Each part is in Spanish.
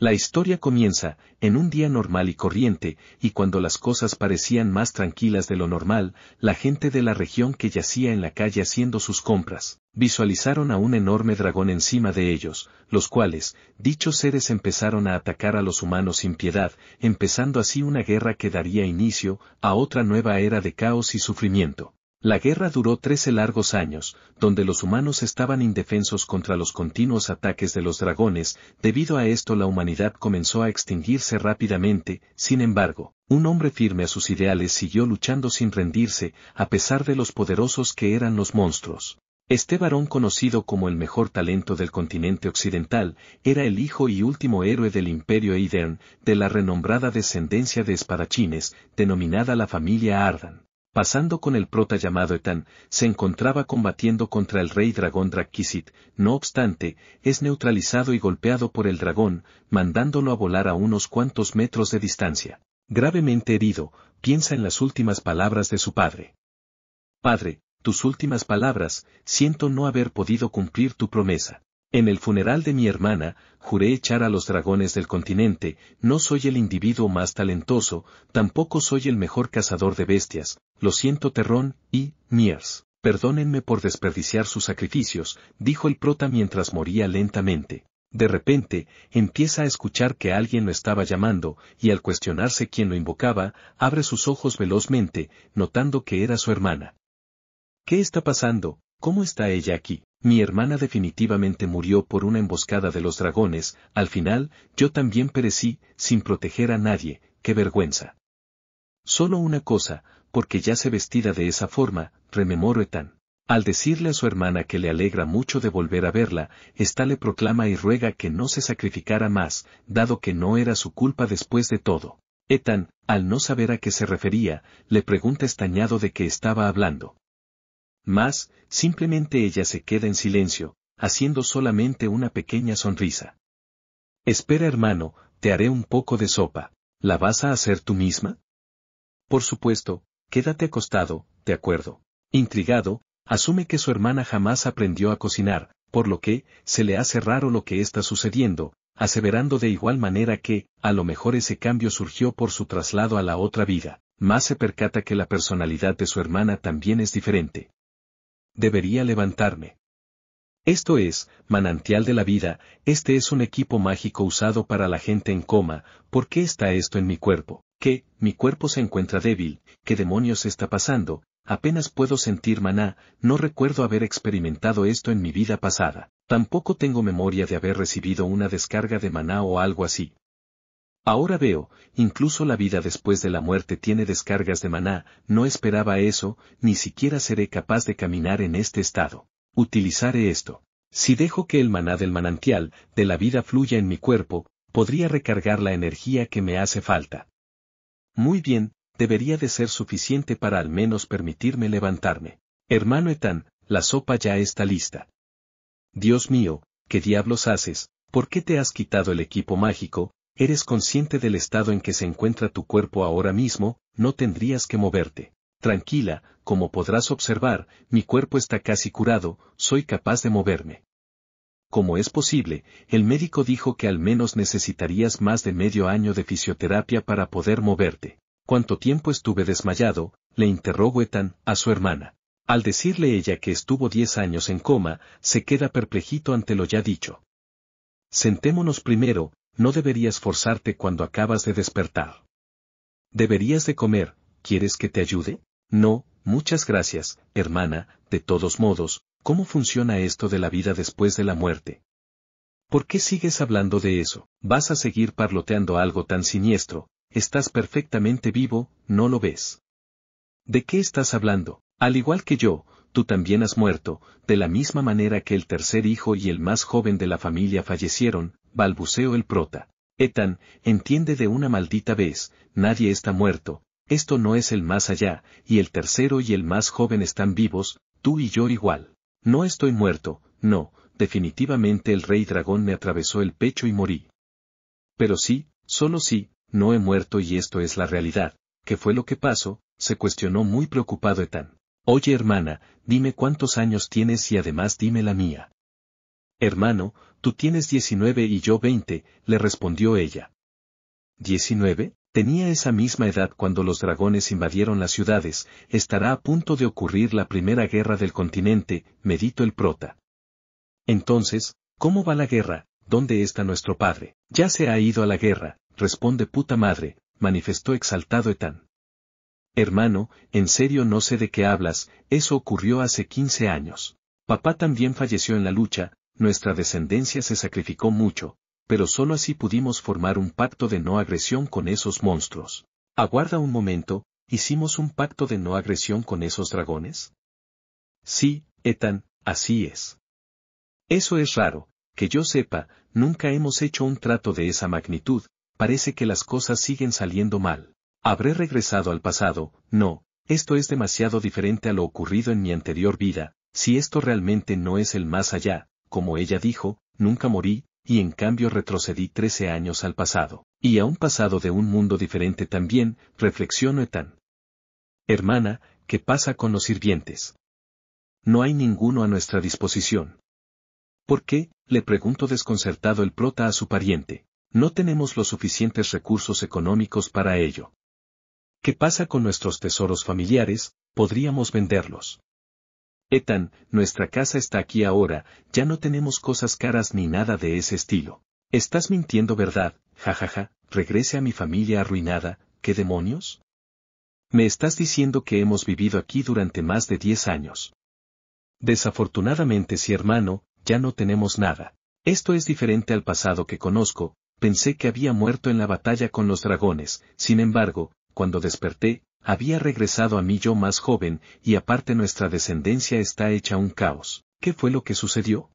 La historia comienza, en un día normal y corriente, y cuando las cosas parecían más tranquilas de lo normal, la gente de la región que yacía en la calle haciendo sus compras, visualizaron a un enorme dragón encima de ellos, los cuales, dichos seres empezaron a atacar a los humanos sin piedad, empezando así una guerra que daría inicio a otra nueva era de caos y sufrimiento. La guerra duró trece largos años, donde los humanos estaban indefensos contra los continuos ataques de los dragones, debido a esto la humanidad comenzó a extinguirse rápidamente, sin embargo, un hombre firme a sus ideales siguió luchando sin rendirse, a pesar de los poderosos que eran los monstruos. Este varón conocido como el mejor talento del continente occidental, era el hijo y último héroe del imperio Eidern, de la renombrada descendencia de espadachines, denominada la familia Ardan pasando con el prota llamado Etan, se encontraba combatiendo contra el rey dragón Drakkisit, no obstante, es neutralizado y golpeado por el dragón, mandándolo a volar a unos cuantos metros de distancia. Gravemente herido, piensa en las últimas palabras de su padre. Padre, tus últimas palabras, siento no haber podido cumplir tu promesa. En el funeral de mi hermana, juré echar a los dragones del continente, no soy el individuo más talentoso, tampoco soy el mejor cazador de bestias, lo siento Terrón, y, Miers, perdónenme por desperdiciar sus sacrificios, dijo el prota mientras moría lentamente. De repente, empieza a escuchar que alguien lo estaba llamando, y al cuestionarse quién lo invocaba, abre sus ojos velozmente, notando que era su hermana. ¿Qué está pasando? ¿Cómo está ella aquí? Mi hermana definitivamente murió por una emboscada de los dragones, al final, yo también perecí, sin proteger a nadie, qué vergüenza. Solo una cosa, porque ya se vestida de esa forma, rememoro Etan. Al decirle a su hermana que le alegra mucho de volver a verla, ésta le proclama y ruega que no se sacrificara más, dado que no era su culpa después de todo. Etan, al no saber a qué se refería, le pregunta estañado de qué estaba hablando. Mas, simplemente ella se queda en silencio, haciendo solamente una pequeña sonrisa. Espera hermano, te haré un poco de sopa. ¿La vas a hacer tú misma? Por supuesto, quédate acostado, de acuerdo. Intrigado, asume que su hermana jamás aprendió a cocinar, por lo que, se le hace raro lo que está sucediendo, aseverando de igual manera que, a lo mejor ese cambio surgió por su traslado a la otra vida, más se percata que la personalidad de su hermana también es diferente debería levantarme. Esto es, manantial de la vida, este es un equipo mágico usado para la gente en coma, ¿por qué está esto en mi cuerpo? ¿Qué, mi cuerpo se encuentra débil, ¿qué demonios está pasando? Apenas puedo sentir maná, no recuerdo haber experimentado esto en mi vida pasada. Tampoco tengo memoria de haber recibido una descarga de maná o algo así. Ahora veo, incluso la vida después de la muerte tiene descargas de maná, no esperaba eso, ni siquiera seré capaz de caminar en este estado. Utilizaré esto. Si dejo que el maná del manantial, de la vida fluya en mi cuerpo, podría recargar la energía que me hace falta. Muy bien, debería de ser suficiente para al menos permitirme levantarme. Hermano Etan, la sopa ya está lista. Dios mío, ¿qué diablos haces? ¿Por qué te has quitado el equipo mágico? Eres consciente del estado en que se encuentra tu cuerpo ahora mismo, no tendrías que moverte. Tranquila, como podrás observar, mi cuerpo está casi curado, soy capaz de moverme. Como es posible, el médico dijo que al menos necesitarías más de medio año de fisioterapia para poder moverte. ¿Cuánto tiempo estuve desmayado? le interrogó Ethan, a su hermana. Al decirle ella que estuvo diez años en coma, se queda perplejito ante lo ya dicho. Sentémonos primero, no deberías forzarte cuando acabas de despertar. Deberías de comer, ¿quieres que te ayude? No, muchas gracias, hermana, de todos modos, ¿cómo funciona esto de la vida después de la muerte? ¿Por qué sigues hablando de eso? Vas a seguir parloteando algo tan siniestro, estás perfectamente vivo, no lo ves. ¿De qué estás hablando? Al igual que yo, tú también has muerto, de la misma manera que el tercer hijo y el más joven de la familia fallecieron, balbuceó el prota. Etan, entiende de una maldita vez, nadie está muerto, esto no es el más allá, y el tercero y el más joven están vivos, tú y yo igual. No estoy muerto, no, definitivamente el rey dragón me atravesó el pecho y morí. Pero sí, solo sí, no he muerto y esto es la realidad. ¿Qué fue lo que pasó? se cuestionó muy preocupado Etan. Oye hermana, dime cuántos años tienes y además dime la mía. Hermano, tú tienes diecinueve y yo veinte», le respondió ella. 19, tenía esa misma edad cuando los dragones invadieron las ciudades, estará a punto de ocurrir la primera guerra del continente, medito el prota. Entonces, ¿cómo va la guerra? ¿Dónde está nuestro padre? Ya se ha ido a la guerra, responde puta madre, manifestó exaltado Etán. Hermano, en serio no sé de qué hablas, eso ocurrió hace quince años. Papá también falleció en la lucha, nuestra descendencia se sacrificó mucho, pero solo así pudimos formar un pacto de no agresión con esos monstruos. Aguarda un momento, ¿hicimos un pacto de no agresión con esos dragones? Sí, Etan, así es. Eso es raro, que yo sepa, nunca hemos hecho un trato de esa magnitud, parece que las cosas siguen saliendo mal. ¿Habré regresado al pasado? No, esto es demasiado diferente a lo ocurrido en mi anterior vida, si esto realmente no es el más allá, como ella dijo, nunca morí, y en cambio retrocedí trece años al pasado, y a un pasado de un mundo diferente también, reflexionó Etan. Hermana, ¿qué pasa con los sirvientes? No hay ninguno a nuestra disposición. ¿Por qué? le pregunto desconcertado el prota a su pariente. No tenemos los suficientes recursos económicos para ello. ¿Qué pasa con nuestros tesoros familiares? Podríamos venderlos. Ethan, nuestra casa está aquí ahora, ya no tenemos cosas caras ni nada de ese estilo. Estás mintiendo, ¿verdad? Jajaja, regrese a mi familia arruinada, ¿qué demonios? Me estás diciendo que hemos vivido aquí durante más de diez años. Desafortunadamente, si sí, hermano, ya no tenemos nada. Esto es diferente al pasado que conozco, pensé que había muerto en la batalla con los dragones, sin embargo, cuando desperté, había regresado a mí yo más joven, y aparte nuestra descendencia está hecha un caos. ¿Qué fue lo que sucedió?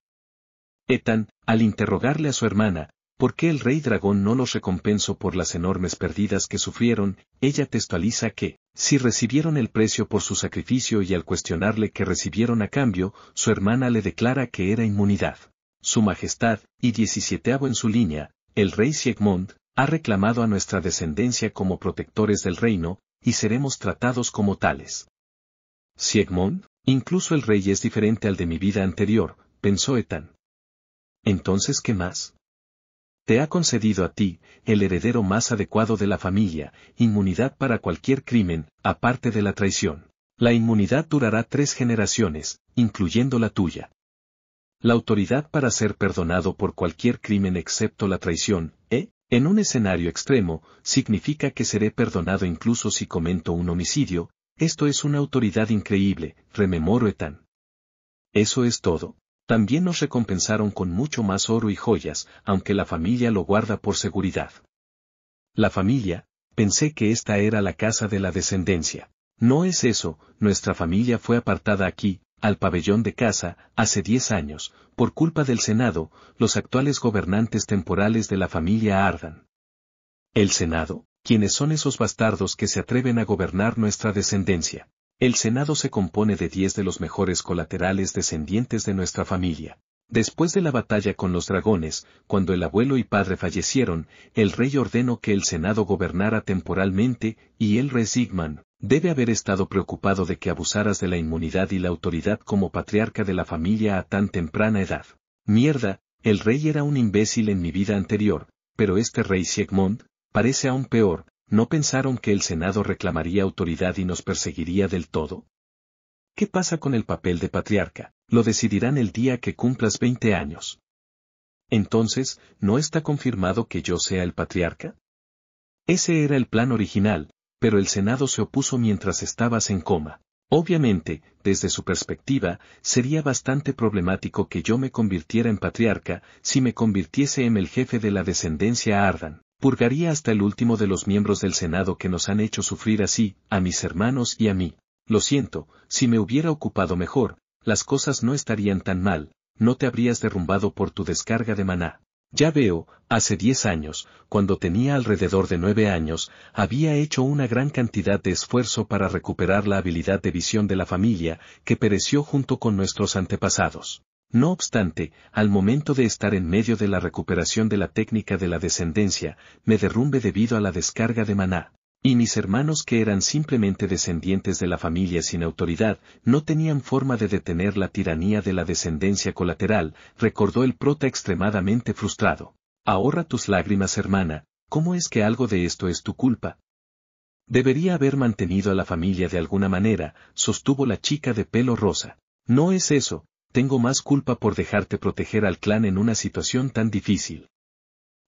Etan, al interrogarle a su hermana, ¿por qué el rey dragón no los recompensó por las enormes pérdidas que sufrieron? Ella textualiza que, si recibieron el precio por su sacrificio y al cuestionarle que recibieron a cambio, su hermana le declara que era inmunidad. Su Majestad, y diecisieteavo en su línea, el rey Siegmund, ha reclamado a nuestra descendencia como protectores del reino, y seremos tratados como tales. Siegmund, incluso el rey es diferente al de mi vida anterior, pensó Etan. Entonces, ¿qué más? Te ha concedido a ti, el heredero más adecuado de la familia, inmunidad para cualquier crimen, aparte de la traición. La inmunidad durará tres generaciones, incluyendo la tuya. La autoridad para ser perdonado por cualquier crimen excepto la traición, ¿eh? En un escenario extremo, significa que seré perdonado incluso si comento un homicidio, esto es una autoridad increíble, rememoro Etan. Eso es todo. También nos recompensaron con mucho más oro y joyas, aunque la familia lo guarda por seguridad. La familia, pensé que esta era la casa de la descendencia. No es eso, nuestra familia fue apartada aquí, al pabellón de casa, hace diez años, por culpa del Senado, los actuales gobernantes temporales de la familia Ardan. El Senado, quienes son esos bastardos que se atreven a gobernar nuestra descendencia. El Senado se compone de diez de los mejores colaterales descendientes de nuestra familia. Después de la batalla con los dragones, cuando el abuelo y padre fallecieron, el rey ordenó que el Senado gobernara temporalmente, y el rey Sigmund debe haber estado preocupado de que abusaras de la inmunidad y la autoridad como patriarca de la familia a tan temprana edad. Mierda, el rey era un imbécil en mi vida anterior, pero este rey Sigmund parece aún peor, ¿no pensaron que el Senado reclamaría autoridad y nos perseguiría del todo? ¿Qué pasa con el papel de patriarca? Lo decidirán el día que cumplas 20 años. Entonces, ¿no está confirmado que yo sea el patriarca? Ese era el plan original, pero el Senado se opuso mientras estabas en coma. Obviamente, desde su perspectiva, sería bastante problemático que yo me convirtiera en patriarca si me convirtiese en el jefe de la descendencia Ardan. Purgaría hasta el último de los miembros del Senado que nos han hecho sufrir así, a mis hermanos y a mí. Lo siento, si me hubiera ocupado mejor, las cosas no estarían tan mal, no te habrías derrumbado por tu descarga de maná. Ya veo, hace diez años, cuando tenía alrededor de nueve años, había hecho una gran cantidad de esfuerzo para recuperar la habilidad de visión de la familia, que pereció junto con nuestros antepasados. No obstante, al momento de estar en medio de la recuperación de la técnica de la descendencia, me derrumbe debido a la descarga de maná, y mis hermanos que eran simplemente descendientes de la familia sin autoridad, no tenían forma de detener la tiranía de la descendencia colateral, recordó el prota extremadamente frustrado. Ahorra tus lágrimas, hermana, ¿cómo es que algo de esto es tu culpa? Debería haber mantenido a la familia de alguna manera, sostuvo la chica de pelo rosa. No es eso, tengo más culpa por dejarte proteger al clan en una situación tan difícil.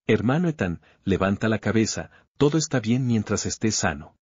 Hermano Etan, levanta la cabeza, todo está bien mientras estés sano.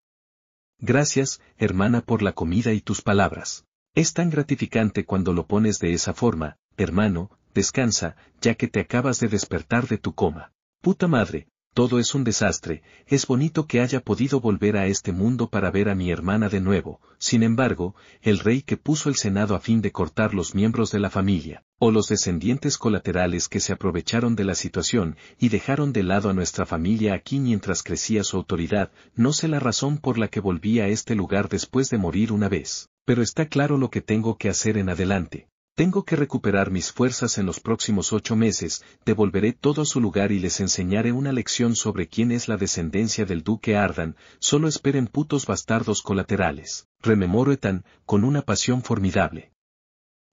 Gracias, hermana, por la comida y tus palabras. Es tan gratificante cuando lo pones de esa forma, hermano, descansa, ya que te acabas de despertar de tu coma. Puta madre, todo es un desastre, es bonito que haya podido volver a este mundo para ver a mi hermana de nuevo, sin embargo, el rey que puso el Senado a fin de cortar los miembros de la familia, o los descendientes colaterales que se aprovecharon de la situación y dejaron de lado a nuestra familia aquí mientras crecía su autoridad, no sé la razón por la que volví a este lugar después de morir una vez, pero está claro lo que tengo que hacer en adelante, tengo que recuperar mis fuerzas en los próximos ocho meses, devolveré todo a su lugar y les enseñaré una lección sobre quién es la descendencia del duque Ardan, solo esperen putos bastardos colaterales. Rememoro Etan, con una pasión formidable.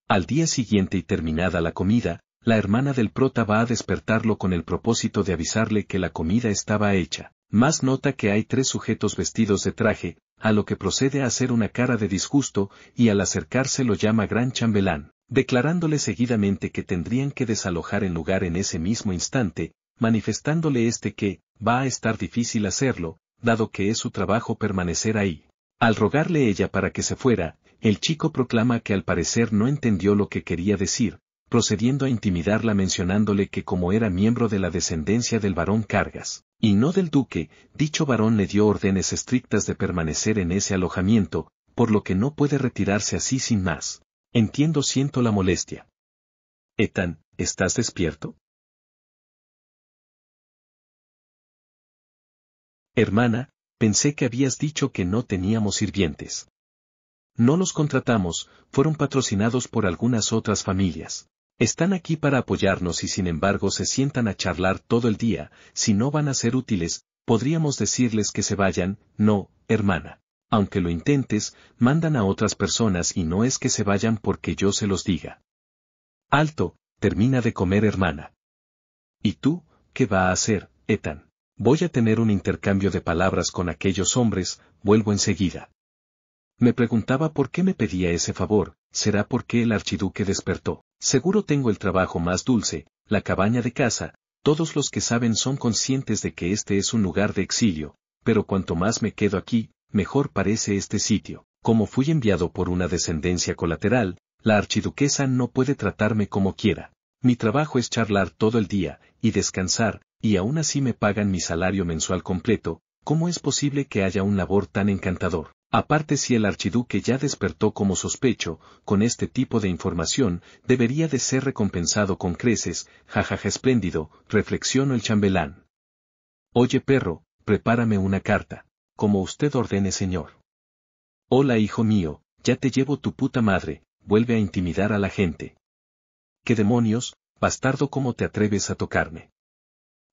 Al día siguiente y terminada la comida, la hermana del prota va a despertarlo con el propósito de avisarle que la comida estaba hecha. Más nota que hay tres sujetos vestidos de traje, a lo que procede a hacer una cara de disgusto, y al acercarse lo llama gran chambelán declarándole seguidamente que tendrían que desalojar el lugar en ese mismo instante, manifestándole este que, va a estar difícil hacerlo, dado que es su trabajo permanecer ahí. Al rogarle ella para que se fuera, el chico proclama que al parecer no entendió lo que quería decir, procediendo a intimidarla mencionándole que como era miembro de la descendencia del barón Cargas, y no del duque, dicho varón le dio órdenes estrictas de permanecer en ese alojamiento, por lo que no puede retirarse así sin más. Entiendo, siento la molestia. Ethan, ¿estás despierto? Hermana, pensé que habías dicho que no teníamos sirvientes. No los contratamos, fueron patrocinados por algunas otras familias. Están aquí para apoyarnos y sin embargo se sientan a charlar todo el día, si no van a ser útiles, podríamos decirles que se vayan, no, hermana aunque lo intentes, mandan a otras personas y no es que se vayan porque yo se los diga. Alto, termina de comer hermana. ¿Y tú, qué va a hacer, Etan? Voy a tener un intercambio de palabras con aquellos hombres, vuelvo enseguida. Me preguntaba por qué me pedía ese favor, será porque el archiduque despertó. Seguro tengo el trabajo más dulce, la cabaña de casa, todos los que saben son conscientes de que este es un lugar de exilio, pero cuanto más me quedo aquí, mejor parece este sitio. Como fui enviado por una descendencia colateral, la archiduquesa no puede tratarme como quiera. Mi trabajo es charlar todo el día, y descansar, y aún así me pagan mi salario mensual completo, ¿cómo es posible que haya un labor tan encantador? Aparte si el archiduque ya despertó como sospecho, con este tipo de información, debería de ser recompensado con creces, jajaja espléndido, reflexionó el chambelán. Oye perro, prepárame una carta como usted ordene señor. Hola hijo mío, ya te llevo tu puta madre, vuelve a intimidar a la gente. ¿Qué demonios, bastardo cómo te atreves a tocarme?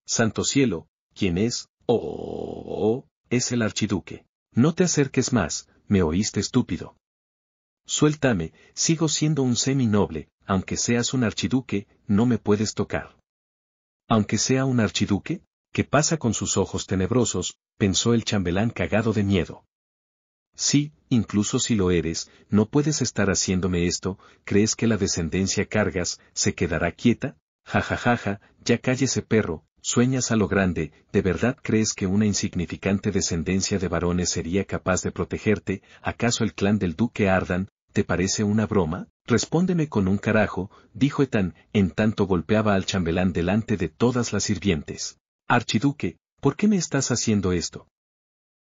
Santo cielo, ¿quién es? Oh, oh, oh, oh, oh es el archiduque. No te acerques más, me oíste estúpido. Suéltame, sigo siendo un semi noble, aunque seas un archiduque, no me puedes tocar. Aunque sea un archiduque, ¿qué pasa con sus ojos tenebrosos, pensó el chambelán cagado de miedo. Sí, incluso si lo eres, no puedes estar haciéndome esto, ¿crees que la descendencia cargas se quedará quieta? jajajaja, ja, ja, ja, ya cállese perro, sueñas a lo grande, ¿de verdad crees que una insignificante descendencia de varones sería capaz de protegerte? ¿Acaso el clan del duque Ardan, te parece una broma? Respóndeme con un carajo, dijo Etan, en tanto golpeaba al chambelán delante de todas las sirvientes. Archiduque, ¿Por qué me estás haciendo esto?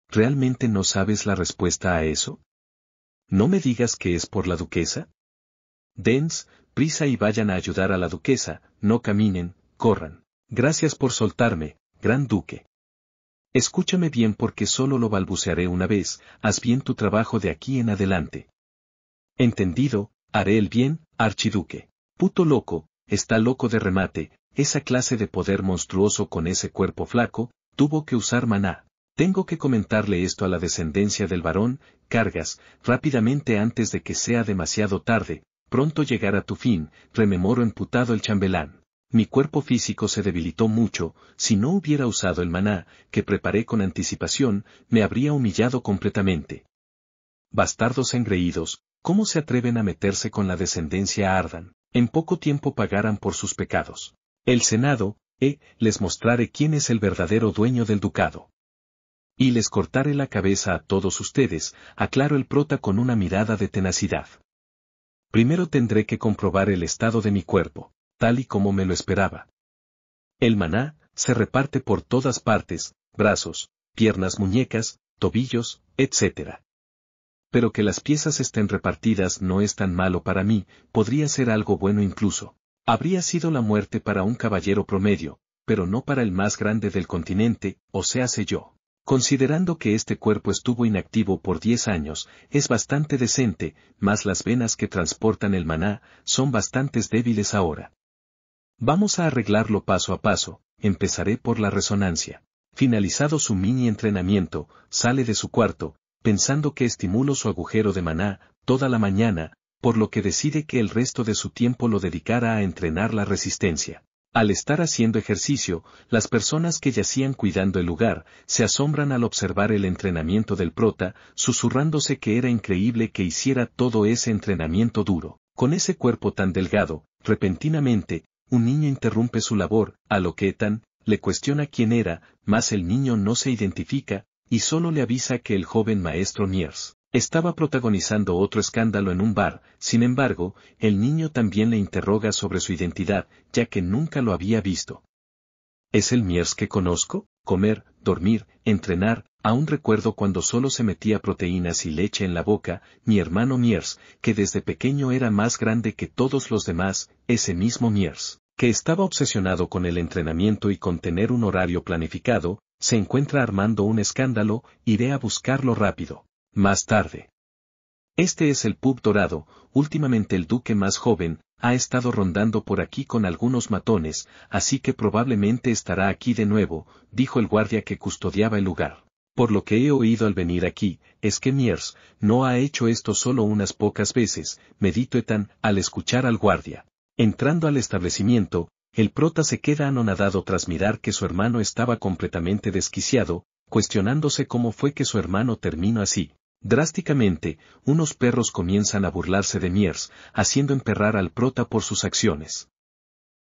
¿Realmente no sabes la respuesta a eso? ¿No me digas que es por la duquesa? Dens, prisa y vayan a ayudar a la duquesa, no caminen, corran. Gracias por soltarme, gran duque. Escúchame bien porque solo lo balbucearé una vez, haz bien tu trabajo de aquí en adelante. Entendido, haré el bien, archiduque. Puto loco, está loco de remate, esa clase de poder monstruoso con ese cuerpo flaco, Tuvo que usar maná. Tengo que comentarle esto a la descendencia del varón, cargas, rápidamente antes de que sea demasiado tarde, pronto llegará tu fin, rememoro emputado el chambelán. Mi cuerpo físico se debilitó mucho, si no hubiera usado el maná, que preparé con anticipación, me habría humillado completamente. Bastardos engreídos, ¿cómo se atreven a meterse con la descendencia Ardan? En poco tiempo pagarán por sus pecados. El Senado, les mostraré quién es el verdadero dueño del ducado. Y les cortaré la cabeza a todos ustedes, aclaró el prota con una mirada de tenacidad. Primero tendré que comprobar el estado de mi cuerpo, tal y como me lo esperaba. El maná se reparte por todas partes, brazos, piernas, muñecas, tobillos, etc. Pero que las piezas estén repartidas no es tan malo para mí, podría ser algo bueno incluso. Habría sido la muerte para un caballero promedio, pero no para el más grande del continente, o sea, sé yo. Considerando que este cuerpo estuvo inactivo por 10 años, es bastante decente, más las venas que transportan el maná, son bastantes débiles ahora. Vamos a arreglarlo paso a paso, empezaré por la resonancia. Finalizado su mini entrenamiento, sale de su cuarto, pensando que estimulo su agujero de maná, toda la mañana, por lo que decide que el resto de su tiempo lo dedicara a entrenar la resistencia. Al estar haciendo ejercicio, las personas que yacían cuidando el lugar se asombran al observar el entrenamiento del prota, susurrándose que era increíble que hiciera todo ese entrenamiento duro. Con ese cuerpo tan delgado, repentinamente, un niño interrumpe su labor, a lo que Ethan le cuestiona quién era, mas el niño no se identifica, y solo le avisa que el joven maestro Niers estaba protagonizando otro escándalo en un bar, sin embargo, el niño también le interroga sobre su identidad, ya que nunca lo había visto. ¿Es el Miers que conozco? Comer, dormir, entrenar, aún recuerdo cuando solo se metía proteínas y leche en la boca, mi hermano Miers, que desde pequeño era más grande que todos los demás, ese mismo Miers, que estaba obsesionado con el entrenamiento y con tener un horario planificado, se encuentra armando un escándalo, iré a buscarlo rápido. Más tarde. Este es el pub dorado, últimamente el duque más joven, ha estado rondando por aquí con algunos matones, así que probablemente estará aquí de nuevo, dijo el guardia que custodiaba el lugar. Por lo que he oído al venir aquí, es que Miers no ha hecho esto solo unas pocas veces, medito Etan al escuchar al guardia. Entrando al establecimiento, el prota se queda anonadado tras mirar que su hermano estaba completamente desquiciado, cuestionándose cómo fue que su hermano terminó así. Drásticamente, unos perros comienzan a burlarse de Miers, haciendo emperrar al prota por sus acciones.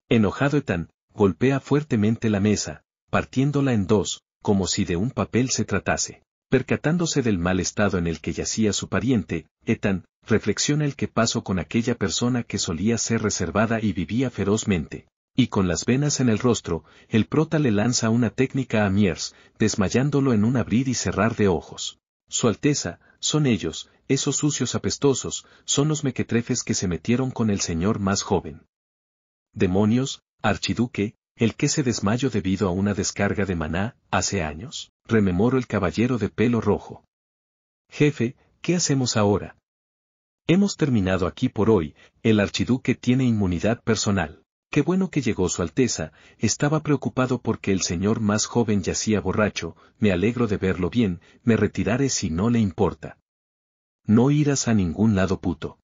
Enojado Ethan, golpea fuertemente la mesa, partiéndola en dos, como si de un papel se tratase. Percatándose del mal estado en el que yacía su pariente, Ethan, reflexiona el que pasó con aquella persona que solía ser reservada y vivía ferozmente. Y con las venas en el rostro, el prota le lanza una técnica a Miers, desmayándolo en un abrir y cerrar de ojos. Su Alteza, son ellos, esos sucios apestosos, son los mequetrefes que se metieron con el señor más joven. Demonios, archiduque, el que se desmayó debido a una descarga de maná, hace años, rememoro el caballero de pelo rojo. Jefe, ¿qué hacemos ahora? Hemos terminado aquí por hoy, el archiduque tiene inmunidad personal. Qué bueno que llegó Su Alteza, estaba preocupado porque el señor más joven yacía borracho, me alegro de verlo bien, me retiraré si no le importa. No irás a ningún lado puto.